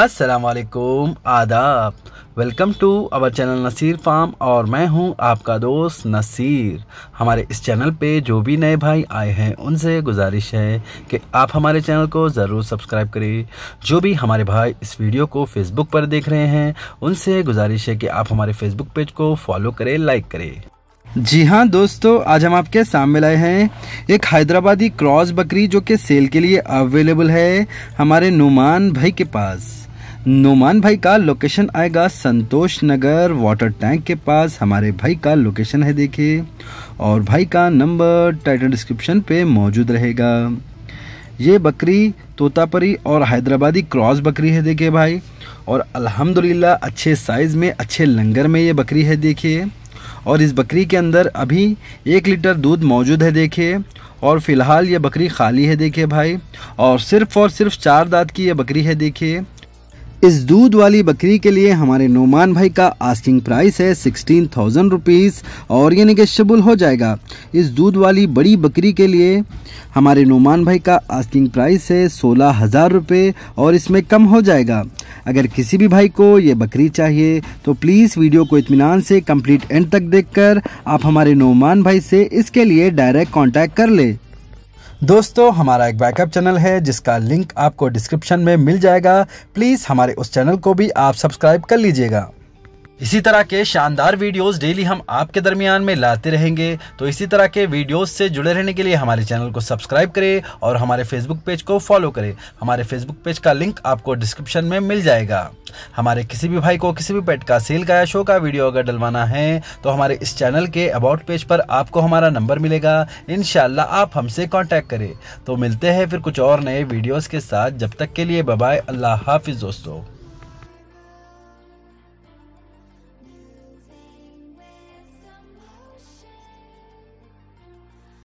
वालेकुम आदाब welcome to our channel Nasir farm और मैं हूं आपका दोस्त नसीर हमारे इस चैनल पे जो भी नए भाई आए हैं उनसे गुजारिश है कि आप हमारे चैनल को ज़रूर सब्सक्राइब करें जो भी हमारे भाई इस वीडियो को फेसबुक पर देख रहे हैं उनसे गुजारिश है कि आप हमारे फेसबुक पेज को फॉलो करें लाइक करें जी हाँ दोस्तों आज हम आपके सामने लाए हैं एक हैदराबादी क्रॉस बकरी जो कि सेल के लिए अवेलेबल है हमारे नुमान भाई के पास नुमान भाई का लोकेशन आएगा संतोष नगर वाटर टैंक के पास हमारे भाई का लोकेशन है देखिए और भाई का नंबर टाइटल डिस्क्रिप्शन पे मौजूद रहेगा ये बकरी तोतापरी और हैदराबादी क्रॉस बकरी है देखिए भाई और अल्हम्दुलिल्लाह अच्छे साइज़ में अच्छे लंगर में ये बकरी है देखिए और इस बकरी के अंदर अभी एक लीटर दूध मौजूद है देखिए और फिलहाल ये बकरी खाली है देखिए भाई और सिर्फ और सिर्फ चार दांत की ये बकरी है देखिए इस दूध वाली बकरी के लिए हमारे नोमान भाई का आस्किंग प्राइस है सिक्सटीन थाउजेंड रुपीज़ और ये निगेशबल हो जाएगा इस दूध वाली बड़ी बकरी के लिए हमारे नोमान भाई का आस्किंग प्राइस है सोलह हज़ार रुपये और इसमें कम हो जाएगा अगर किसी भी भाई को ये बकरी चाहिए तो प्लीज़ वीडियो को इतमान से कम्प्लीट एंड तक देख आप हमारे नोमान भाई से इसके लिए डायरेक्ट कॉन्टैक्ट कर ले दोस्तों हमारा एक बैकअप चैनल है जिसका लिंक आपको डिस्क्रिप्शन में मिल जाएगा प्लीज़ हमारे उस चैनल को भी आप सब्सक्राइब कर लीजिएगा इसी तरह के शानदार वीडियोस डेली हम आपके दरमियान में लाते रहेंगे तो इसी तरह के वीडियोस से जुड़े रहने के लिए हमारे चैनल को सब्सक्राइब करें और हमारे फेसबुक पेज को फॉलो करें हमारे फेसबुक पेज का लिंक आपको डिस्क्रिप्शन में मिल जाएगा हमारे किसी भी भाई को किसी भी पेट का सेल का या शो का वीडियो अगर डलवाना है तो हमारे इस चैनल के अबाउट पेज पर आपको हमारा नंबर मिलेगा इन आप हमसे कॉन्टैक्ट करें तो मिलते हैं फिर कुछ और नए वीडियोज़ के साथ जब तक के लिए बबाई अल्लाह हाफिज़ दोस्तों